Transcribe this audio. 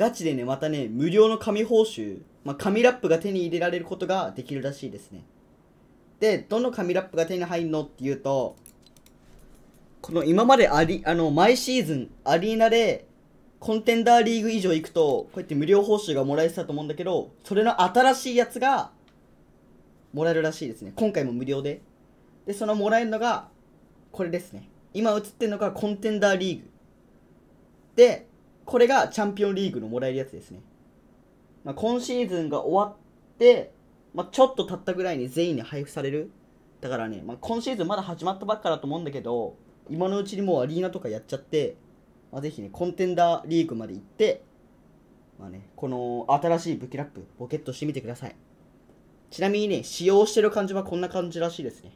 ガチでね、またね、無料の紙報酬、まあ、紙ラップが手に入れられることができるらしいですね。で、どの紙ラップが手に入るのっていうと、この今まであり、あの、毎シーズン、アリーナで、コンテンダーリーグ以上行くと、こうやって無料報酬がもらえてたと思うんだけど、それの新しいやつが、もらえるらしいですね。今回も無料で。で、そのもらえるのが、これですね。今映ってるのがコンテンダーリーグ。で、これがチャンピオンリーグのもらえるやつですね。まあ、今シーズンが終わって、まあ、ちょっと経ったぐらいに全員に配布される。だからね、まあ、今シーズンまだ始まったばっかだと思うんだけど、今のうちにもうアリーナとかやっちゃって、まあ、ぜひね、コンテンダーリーグまで行って、まあね、この新しい武器ラップポケットしてみてください。ちなみにね、使用してる感じはこんな感じらしいですね。